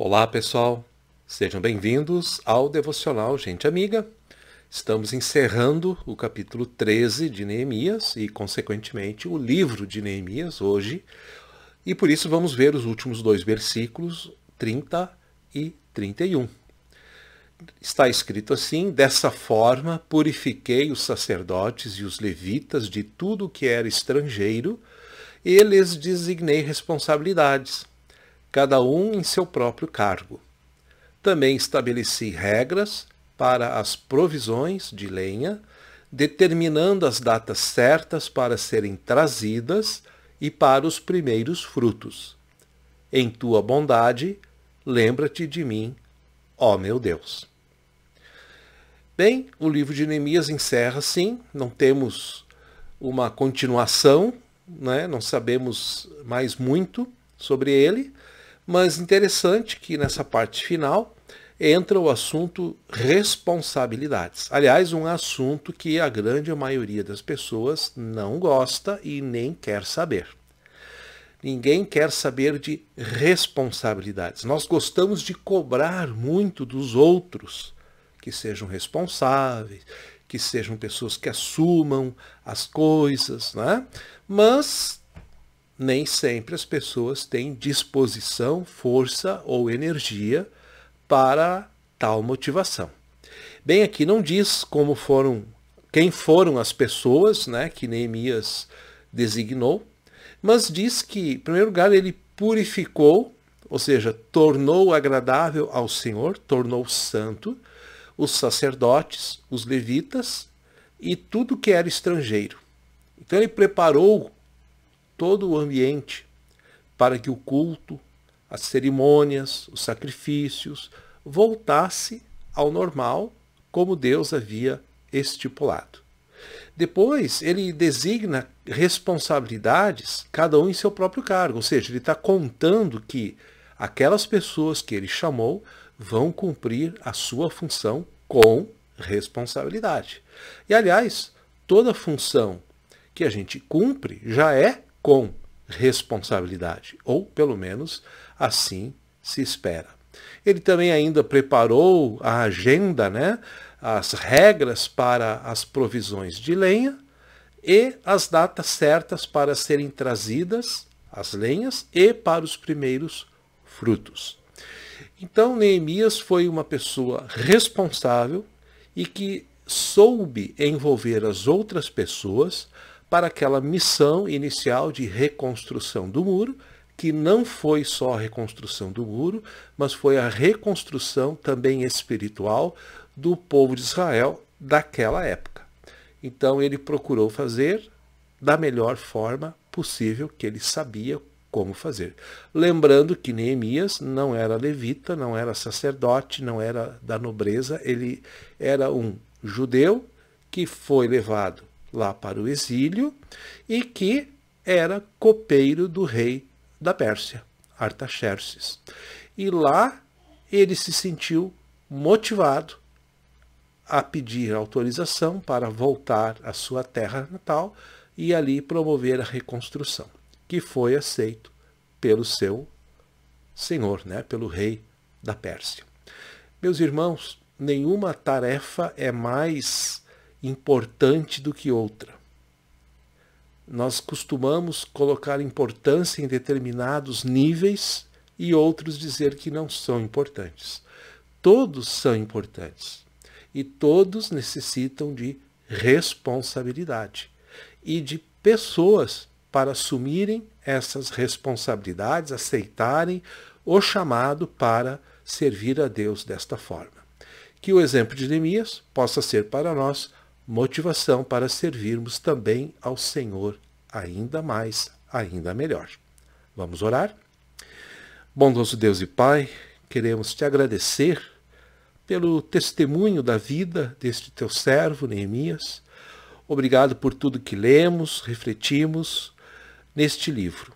Olá, pessoal. Sejam bem-vindos ao Devocional Gente Amiga. Estamos encerrando o capítulo 13 de Neemias e, consequentemente, o livro de Neemias hoje. E por isso vamos ver os últimos dois versículos, 30 e 31. Está escrito assim: Dessa forma purifiquei os sacerdotes e os levitas de tudo que era estrangeiro e lhes designei responsabilidades cada um em seu próprio cargo. Também estabeleci regras para as provisões de lenha, determinando as datas certas para serem trazidas e para os primeiros frutos. Em tua bondade, lembra-te de mim, ó meu Deus. Bem, o livro de Neemias encerra assim, não temos uma continuação, né? não sabemos mais muito sobre ele, mas interessante que nessa parte final entra o assunto responsabilidades. Aliás, um assunto que a grande maioria das pessoas não gosta e nem quer saber. Ninguém quer saber de responsabilidades. Nós gostamos de cobrar muito dos outros que sejam responsáveis, que sejam pessoas que assumam as coisas, né? Mas nem sempre as pessoas têm disposição, força ou energia para tal motivação. Bem, aqui não diz como foram, quem foram as pessoas né, que Neemias designou, mas diz que, em primeiro lugar, ele purificou, ou seja, tornou agradável ao Senhor, tornou santo, os sacerdotes, os levitas e tudo que era estrangeiro. Então ele preparou todo o ambiente para que o culto, as cerimônias, os sacrifícios voltasse ao normal como Deus havia estipulado. Depois, ele designa responsabilidades, cada um em seu próprio cargo, ou seja, ele está contando que aquelas pessoas que ele chamou vão cumprir a sua função com responsabilidade. E, aliás, toda função que a gente cumpre já é com responsabilidade, ou pelo menos assim se espera. Ele também ainda preparou a agenda, né, as regras para as provisões de lenha e as datas certas para serem trazidas as lenhas e para os primeiros frutos. Então Neemias foi uma pessoa responsável e que soube envolver as outras pessoas para aquela missão inicial de reconstrução do muro, que não foi só a reconstrução do muro, mas foi a reconstrução também espiritual do povo de Israel daquela época. Então ele procurou fazer da melhor forma possível que ele sabia como fazer. Lembrando que Neemias não era levita, não era sacerdote, não era da nobreza, ele era um judeu que foi levado lá para o exílio e que era copeiro do rei da Pérsia, Artaxerxes. E lá ele se sentiu motivado a pedir autorização para voltar à sua terra natal e ali promover a reconstrução, que foi aceito pelo seu senhor, né, pelo rei da Pérsia. Meus irmãos, nenhuma tarefa é mais importante do que outra. Nós costumamos colocar importância em determinados níveis e outros dizer que não são importantes. Todos são importantes e todos necessitam de responsabilidade e de pessoas para assumirem essas responsabilidades, aceitarem o chamado para servir a Deus desta forma. Que o exemplo de Neemias possa ser para nós motivação para servirmos também ao Senhor ainda mais, ainda melhor. Vamos orar? Bondoso Deus e Pai, queremos te agradecer pelo testemunho da vida deste teu servo Neemias. Obrigado por tudo que lemos, refletimos neste livro.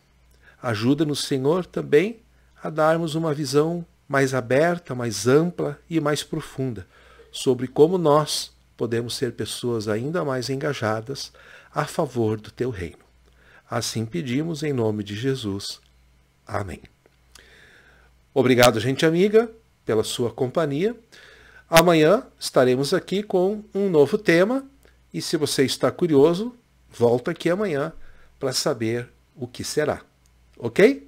Ajuda-nos, Senhor, também a darmos uma visão mais aberta, mais ampla e mais profunda sobre como nós podemos ser pessoas ainda mais engajadas a favor do teu reino. Assim pedimos em nome de Jesus. Amém. Obrigado, gente amiga, pela sua companhia. Amanhã estaremos aqui com um novo tema e se você está curioso, volta aqui amanhã para saber o que será. Ok?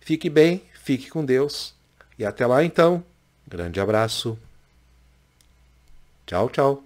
Fique bem, fique com Deus e até lá então. Grande abraço. Tchau, tchau.